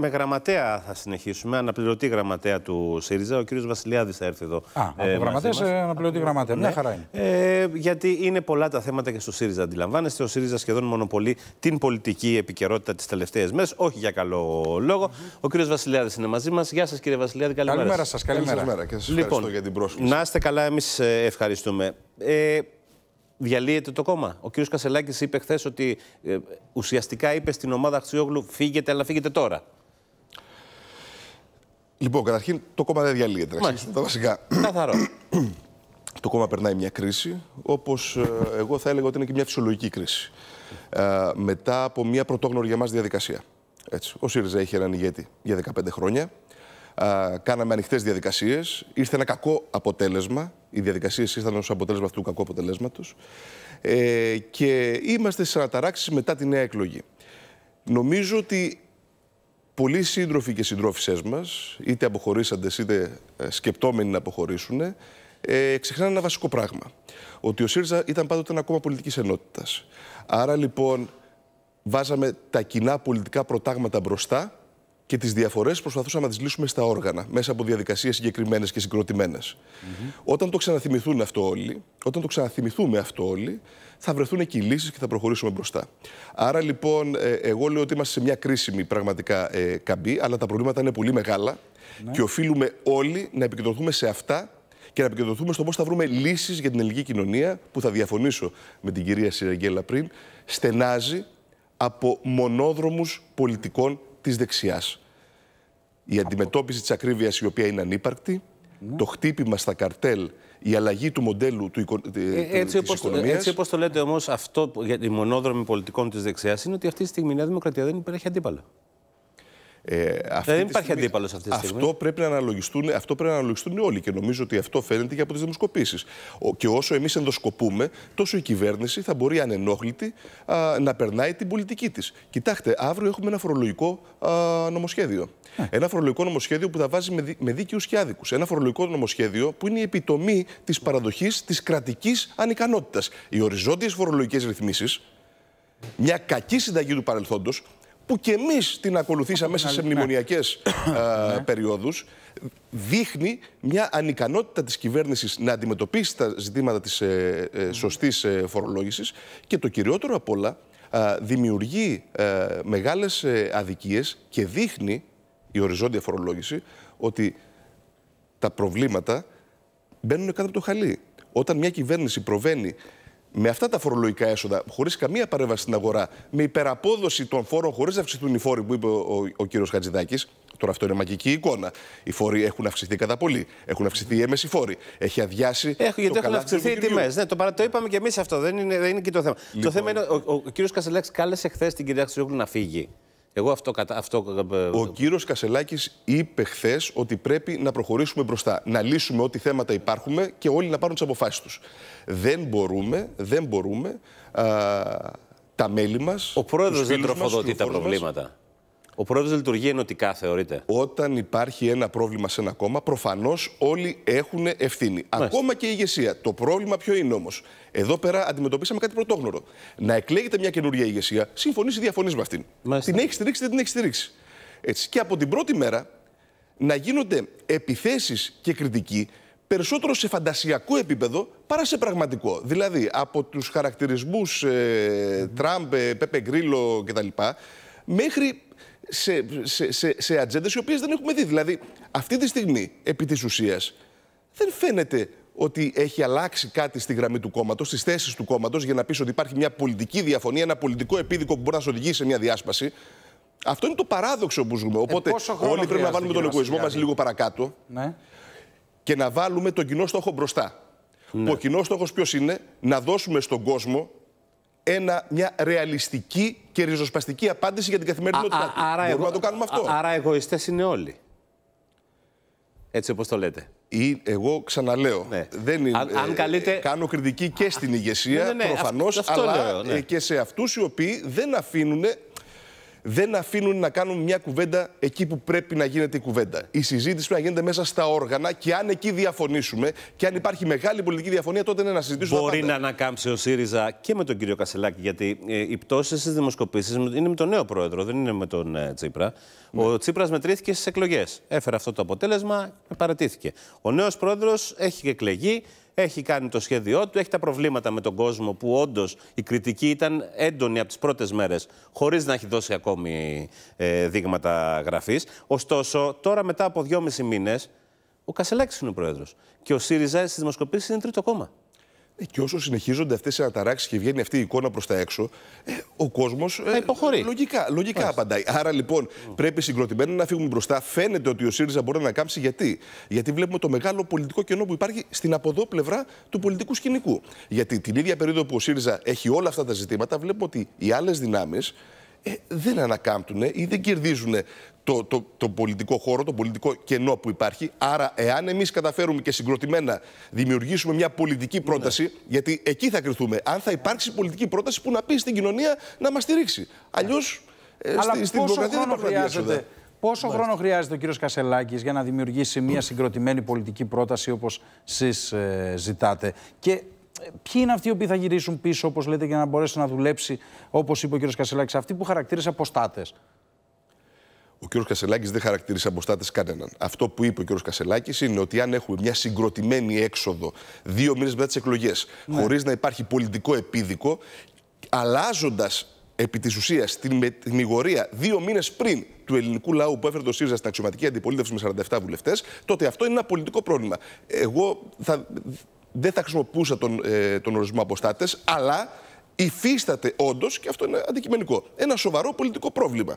Με γραμματέα θα συνεχίσουμε, αναπληρωτή γραμματέα του ΣΥΡΙΖΑ. Ο κ. Βασιλιάδης θα έρθει εδώ. Α, ε, από γραμματέα σε αναπληρωτή γραμματέα. Ναι. Μια χαρά είναι. Ε, γιατί είναι πολλά τα θέματα και στο ΣΥΡΙΖΑ. Αντιλαμβάνεστε, ο ΣΥΡΙΖΑ σχεδόν μονοπολεί την πολιτική επικαιρότητα τις τελευταίες μέρες. Όχι για καλό λόγο. Mm -hmm. Ο κ. Βασιλιάδης είναι μαζί μας. Γεια σας, κύριε Βασιλιάδη. Καλημέρα, καλημέρα σας. Καλημέρα. καλημέρα και σας λοιπόν, ευχαριστώ λοιπόν, για την πρόσκληση. Να είστε καλά, εμείς ε, ευχαριστούμε. Ε, διαλύεται το κόμμα. Ο κ. Κασελάκης είπε χθες ότι ε, ουσιαστικά είπε στην ομάδα Αξιόγλου: Φύγετε, αλλά φύγετε τώρα. Λοιπόν, καταρχήν το κόμμα δεν διαλύεται. Μάλιστα. βασικά. Καθαρό. το κόμμα περνάει μια κρίση, όπως ε, εγώ θα έλεγα ότι είναι και μια φυσιολογική κρίση. Ε, μετά από μια πρωτόγνωρη για μας διαδικασία. Έτσι. Ο ΣΥΡΙΖΑ είχε έναν ηγέτη για 15 χρόνια. κάναμε ανοιχτές διαδικασίες. Ήρθε ένα κακό αποτέλεσμα. Οι διαδικασίες ήρθαν ως αποτέλεσμα αυτού του κακού αποτελέσματος. Ε, και είμαστε στι αναταράξεις μετά τη νέα εκλογή. Νομίζω ότι πολλοί σύντροφοι και συντρόφισέ μας, είτε αποχωρήσαντες είτε ε, σκεπτόμενοι να αποχωρήσουν, ε, ξεχνάνε ένα βασικό πράγμα. Ότι ο ΣΥΡΙΖΑ ήταν πάντοτε ένα κόμμα πολιτικής ενότητας. Άρα λοιπόν βάζαμε τα κοινά πολιτικά προτάγματα μπροστά και τις διαφορές προσπαθούσαμε να τις λύσουμε στα όργανα, μέσα από διαδικασίες συγκεκριμένες και συγκροτημενε Όταν το ξαναθυμηθούν αυτό όλοι, όταν το ξαναθυμηθούμε αυτό όλοι, θα βρεθούν εκεί λύσεις και θα προχωρήσουμε μπροστά. Άρα λοιπόν, ε, εγώ λέω ότι είμαστε σε μια κρίσιμη πραγματικά ε, καμπή, αλλά τα προβλήματα είναι πολύ μεγάλα ναι. και οφείλουμε όλοι να επικεντρωθούμε σε αυτά και να επικεντρωθούμε στο πώς θα βρούμε λύσεις για την ελληνική κοινωνία, που θα διαφωνήσω με την κυρία Σιραγγέλα πριν, στενάζει από μονόδρομους πολιτικών της δεξιάς. Η αντιμετώπιση της ακρίβειας η οποία είναι ανύπαρκτη, ναι. το χτύπημα στα καρτέλ, η αλλαγή του μοντέλου του, ε, ε, ε, έτσι της οικονομίας. Έτσι όπως το λέτε όμως αυτό για τη μονόδρομη πολιτικών της δεξιάς είναι ότι αυτή τη στιγμή η Νέα Δημοκρατία δεν υπερέχει αντίπαλο. Ε, δηλαδή, δεν υπάρχει αντίπαλος αυτή τη στιγμή. Αυτό πρέπει, να αναλογιστούν, αυτό πρέπει να αναλογιστούν όλοι και νομίζω ότι αυτό φαίνεται και από τις δημοσκοπήσεις. Και όσο εμείς ενδοσκοπούμε, τόσο η κυβέρνηση θα μπορεί ανενόχλητη να περνάει την πολιτική της. Κοιτάξτε, αύριο έχουμε ένα φορολογικό νομοσχέδιο. Ναι. Ένα φορολογικό νομοσχέδιο που θα βάζει με, με δίκαιους και άδικους. Ένα φορολογικό νομοσχέδιο που είναι η επιτομή της παραδοχής της κρατικής ανικανότητας. Οι οριζόντιες φορολογικές ρυθμίσεις, μια κακή συνταγή του παρελθόντος, που και εμείς την ακολουθήσαμε μέσα σε ναι. μνημονιακές ναι. ε, περιόδους, δείχνει μια ανικανότητα της κυβέρνησης να αντιμετωπίσει τα ζητήματα της ε, ε, σωστής φορολόγησης και το κυριότερο απ' όλα δημιουργεί μεγάλες αδικίες και δείχνει η οριζόντια φορολόγηση ότι τα προβλήματα μπαίνουν κάτω από το χαλί. Όταν μια κυβέρνηση προβαίνει με αυτά τα φορολογικά έσοδα, χωρίς καμία παρέμβαση στην αγορά, με υπεραπόδοση των φόρων, χωρίς να αυξηθούν οι φόροι που είπε ο, ο, ο κύριος Χατζηδάκης. Τώρα αυτό είναι μαγική εικόνα. Οι φόροι έχουν αυξηθεί κατά πολύ. Έχουν αυξηθεί οι έμεσοι φόροι. Έχει αδειάσει. Έχω, γιατί έχουν αυξηθεί οι τιμέ. Ναι, το, το είπαμε και εμείς αυτό. Δεν είναι, δεν είναι και το θέμα. Το λοιπόν. θέμα είναι ο, ο, ο κύριος Κασελάκης κάλεσε χθες την κυρία Χρυσόγλου να φύγει. Εγώ αυτό. αυτό... Ε, ε, Ο κύριος Κασελάκης είπε χθες ότι πρέπει να προχωρήσουμε μπροστά. Να λύσουμε ό,τι θέματα υπάρχουν και όλοι να πάρουν τις αποφάσεις τους. Δεν μπορούμε, δεν μπορούμε α, τα μέλη μας. Ο πρόεδρος δεν τροφοδοτεί τα προβλήματα. Ο πρόεδρος λειτουργεί ενωτικά, θεωρείτε. Όταν υπάρχει ένα πρόβλημα σε ένα κόμμα, προφανώς όλοι έχουν ευθύνη. Ακόμα και η ηγεσία. Το πρόβλημα ποιο είναι όμως. Εδώ πέρα αντιμετωπίσαμε κάτι πρωτόγνωρο. Να εκλέγεται μια καινούργια ηγεσία, συμφωνείς ή διαφωνείς με αυτήν. Την έχεις στηρίξει, ή δεν την έχεις στηρίξει. Έτσι. Και από την πρώτη μέρα να γίνονται επιθέσεις και κριτική περισσότερο σε φαντασιακό επίπεδο παρά σε πραγματικό. Δηλαδή, από τους χαρακτηρισμούς ε, Τραμπ, ε, Πέπε Γκρίλο κτλ. μέχρι σε, σε, σε, σε ατζέντες οι οποίες δεν έχουμε δει. Δηλαδή, αυτή τη στιγμή, επί της ουσίας, δεν φαίνεται ότι έχει αλλάξει κάτι στη γραμμή του κόμματος, στις θέσεις του κόμματος, για να πεις ότι υπάρχει μια πολιτική διαφωνία, ένα πολιτικό επίδικο που μπορεί να σε οδηγήσει σε μια διάσπαση. Αυτό είναι το παράδοξο που ζούμε. Ε, Οπότε, όλοι πρέπει να βάλουμε τον εγωισμό μας λίγο παρακάτω ναι. και να βάλουμε τον κοινό στόχο μπροστά. Ναι. Ο κοινός στόχος ποιος είναι, να δώσουμε στον κόσμο ένα, μια ρεαλιστική και ριζοσπαστική απάντηση για την καθημερινότητά Άρα Μπορούμε να το κάνουμε αυτό. άρα εγώιστέ είναι όλοι. Έτσι όπως το λέτε. Ή, εγώ ξαναλέω, ναι. δεν είναι, ε, αν, καλείτε... κάνω κριτική και στην ηγεσία, ναι, ναι, ναι προφανώς, αλλά ε, και σε αυτούς οι οποίοι δεν αφήνουν δεν αφήνουν να κάνουν μια κουβέντα εκεί που πρέπει να γίνεται η κουβέντα. Η συζήτηση πρέπει να γίνεται μέσα στα όργανα και αν εκεί διαφωνήσουμε και αν υπάρχει μεγάλη πολιτική διαφωνία, τότε είναι να συζητήσουμε. Μπορεί να ανακάμψει ο ΣΥΡΙΖΑ και με τον κύριο Κασελάκη, γιατί ε, οι πτώσεις στις δημοσκοπήσεις είναι με τον νέο πρόεδρο, δεν είναι με τον ε, Τσίπρα. Ναι. Ο Τσίπρας μετρήθηκε στις εκλογές. Έφερε αυτό το αποτέλεσμα και παρατήθηκε. Ο νέος πρόεδρος έχει εκλεγεί. Έχει κάνει το σχέδιό του, έχει τα προβλήματα με τον κόσμο που όντως η κριτική ήταν έντονη από τις πρώτες μέρες, χωρίς να έχει δώσει ακόμη ε, δείγματα γραφής. Ωστόσο, τώρα μετά από δυόμιση μήνες, ο Κασελάκης είναι ο πρόεδρος. Και ο ΣΥΡΙΖΑ στις δημοσκοπήσεις είναι τρίτο κόμμα. Ε, και όσο συνεχίζονται αυτές οι αναταράξεις και βγαίνει αυτή η εικόνα προς τα έξω, ε, ο κόσμος. Ε, υποχωρεί. Λογικά, λογικά απαντάει. Άρα λοιπόν πρέπει συγκροτημένα να φύγουμε μπροστά. Φαίνεται ότι ο ΣΥΡΙΖΑ μπορεί να κάμψει. Γιατί? Γιατί βλέπουμε το μεγάλο πολιτικό κενό που υπάρχει στην αποδό πλευρά του πολιτικού σκηνικού. Γιατί την ίδια περίοδο που ο ΣΥΡΙΖΑ έχει όλα αυτά τα ζητήματα, βλέπουμε ότι οι άλλες δυνάμεις ε, δεν ανακάμπτουν ή δεν κερδίζουν το, το, το πολιτικό χώρο, το πολιτικό κενό που υπάρχει. Άρα, εάν εμείς καταφέρουμε και συγκροτημένα δημιουργήσουμε μια πολιτική πρόταση, ναι. γιατί εκεί θα κρυθούμε, αν θα υπάρξει πολιτική πρόταση που να πει στην κοινωνία να μας στηρίξει. Αλλιώς ε, στη, στην δημοκρατία δεν χρειάζεται. Πόσο Μάλιστα. χρόνο χρειάζεται ο κύριος Κασελάκης για να δημιουργήσει μια συγκροτημένη πολιτική πρόταση όπως εσείς ε, ζητάτε. Και ε, ποιοι είναι αυτοί οι οποίοι θα γυρίσουν πίσω, όπως λέτε, για να μπορέσει να δουλέψει, όπως είπε ο κ. Κασελάκης, αυτοί που χαρακτήρισε αποστάτες. Ο κ. Κασελάκης δεν χαρακτηρίζει αποστάτες κανέναν. Αυτό που είπε ο κ. Κασελάκης είναι ότι αν έχουμε μια συγκροτημένη έξοδο δύο μήνες μετά τις εκλογές, ναι. χωρίς να υπάρχει πολιτικό επίδικο, αλλάζοντας επί της ουσίας την μηγορία δύο μήνες πριν του ελληνικού λαού που έφερε το ΣΥΡΙΖΑ στην αξιωματική αντιπολίτευση με 47 βουλευτές, τότε αυτό είναι ένα πολιτικό πρόβλημα. Εγώ θα, δεν θα χρησιμοποιούσα τον, ε, τον ορισμό αποστάτες, αλλά υφίσταται όντως, και αυτό είναι αντικειμενικό, ένα σοβαρό πολιτικό πρόβλημα.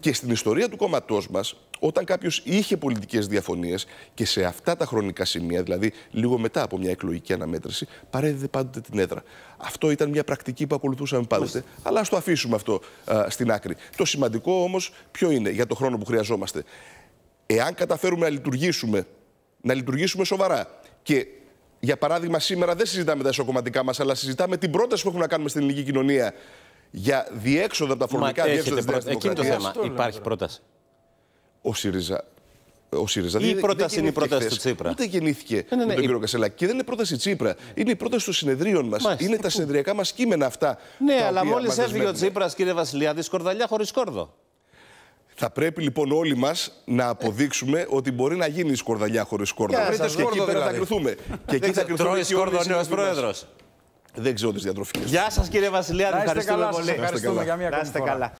Και στην ιστορία του κόμματός μας, όταν κάποιος είχε πολιτικές διαφωνίες και σε αυτά τα χρονικά σημεία, δηλαδή λίγο μετά από μια εκλογική αναμέτρηση, παρέδιδε πάντοτε την έδρα. Αυτό ήταν μια πρακτική που ακολουθούσαμε πάντοτε, αλλά ας το αφήσουμε αυτό στην άκρη. Το σημαντικό όμως, ποιο είναι για τον χρόνο που χρειαζόμαστε. Εάν καταφέρουμε να λειτουργήσουμε, να λειτουργήσουμε σοβαρά και για παράδειγμα, σήμερα δεν συζητάμε τα ισοκομματικά μας, αλλά συζητάμε την πρόταση που έχουμε να κάνουμε στην ελληνική κοινωνία για διέξοδο από τα φορμικά διέξοδο τη Εκεί Εκείνο το θέμα. Υπάρχει πρόταση. Ο ΣΥΡΙΖΑ. Ο ΣΥΡΙΖΑ. Η πρόταση είναι η πρόταση του Τσίπρα. Ούτε γεννήθηκε ναι, ναι, ναι, τον κύριο Κασελάκη. Και δεν είναι πρόταση Τσίπρα. Είναι η πρόταση των συνεδρίων μας. Είναι τα συνεδριακά μας κείμενα αυτά. Ναι, αλλά μόλι έφυγε ο Τσίπρας, κύριε Βασιλιάδης, σκορδαλιά χωρί σκόρδο. Θα πρέπει λοιπόν όλοι μας να αποδείξουμε ότι μπορεί να γίνει η σκορδαλιά χωρίς σκόρδο. Και, δηλαδή. και, εκεί θα κρυθούμε. και εκεί θα κρυθούμε. Τρώει σκόρδο ο νέος πρόεδρος. Δεν ξέρω τις διατροφικές. Γεια σας κύριε Βασιλιάδη. Ευχαριστούμε πολύ. Ευχαριστούμε για μια καλά.